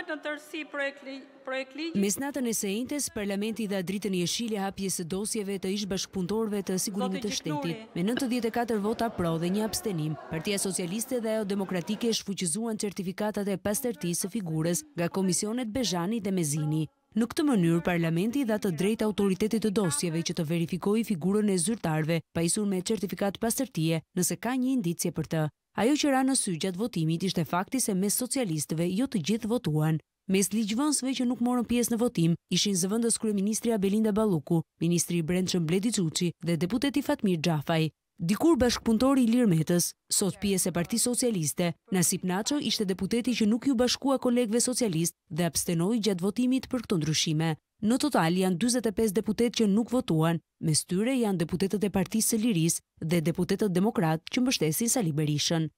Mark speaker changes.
Speaker 1: votohet në tërsi projekt ligjit. Mes natën e sejntes, parlamenti dhe dritën jeshile hapjes së dosjeve të ish bashkëpuntorve të sigurimit të shtetit. Me 94 vota pro dhe një abstenim, partia socialiste dhe ajo demokratike shfuqizuan certifikatat e pastërti së figures nga komisionet Bezhani dhe Mezini. Në këtë mënyrë, parlamenti dha të drejt autoritetit të dosjeve që të verifikoi figurën e zyrtarve, pa isur me certifikat pasërtie nëse ka një indicje për të. Ajo që ra në sy gjatë votimit ishte fakti se mes socialistëve jo të gjithë votuan. Mes ligjëvënësve që nuk morën pjesë në votim, ishin zëvëndës kërë Ministri Abelinda Baluku, Ministri Brendshëm Shëmbledi Quqi dhe Deputeti Fatmir Gjafaj. Dikur bashkëpuntori Ilir Metës, sot pjesë e Parti Socialiste, Nasip Naço ishte deputeti që nuk ju bashkua kolegve socialist dhe abstenoi gjatë votimit për këto ndryshime. Në total janë 45 deputet që nuk votuan, me styre janë deputetet e Parti Seliris dhe deputetet demokrat që mbështesin Sali Berishën.